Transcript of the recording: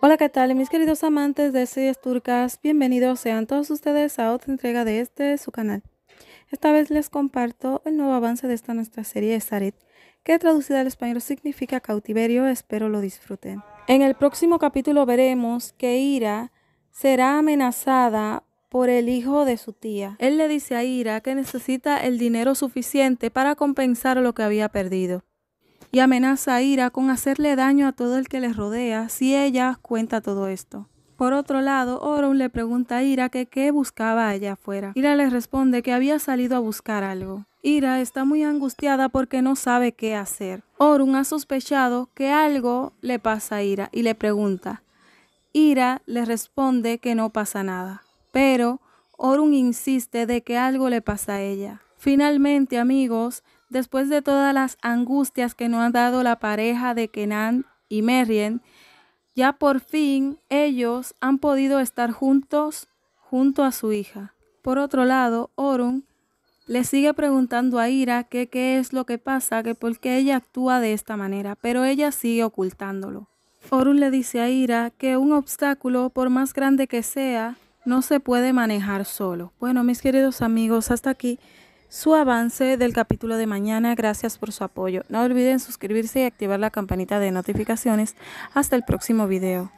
Hola, ¿qué tal mis queridos amantes de series turcas? Bienvenidos sean todos ustedes a otra entrega de este su canal. Esta vez les comparto el nuevo avance de esta nuestra serie Saret, que traducida al español significa cautiverio, espero lo disfruten. En el próximo capítulo veremos que Ira será amenazada por el hijo de su tía. Él le dice a Ira que necesita el dinero suficiente para compensar lo que había perdido y amenaza a Ira con hacerle daño a todo el que le rodea si ella cuenta todo esto. Por otro lado, Orun le pregunta a Ira que qué buscaba allá afuera. Ira le responde que había salido a buscar algo. Ira está muy angustiada porque no sabe qué hacer. Orun ha sospechado que algo le pasa a Ira y le pregunta. Ira le responde que no pasa nada, pero Orun insiste de que algo le pasa a ella. Finalmente, amigos, Después de todas las angustias que nos ha dado la pareja de Kenan y Merrien, ya por fin ellos han podido estar juntos junto a su hija. Por otro lado, Orun le sigue preguntando a Ira que qué es lo que pasa, que por qué ella actúa de esta manera, pero ella sigue ocultándolo. Orun le dice a Ira que un obstáculo, por más grande que sea, no se puede manejar solo. Bueno, mis queridos amigos, hasta aquí su avance del capítulo de mañana. Gracias por su apoyo. No olviden suscribirse y activar la campanita de notificaciones. Hasta el próximo video.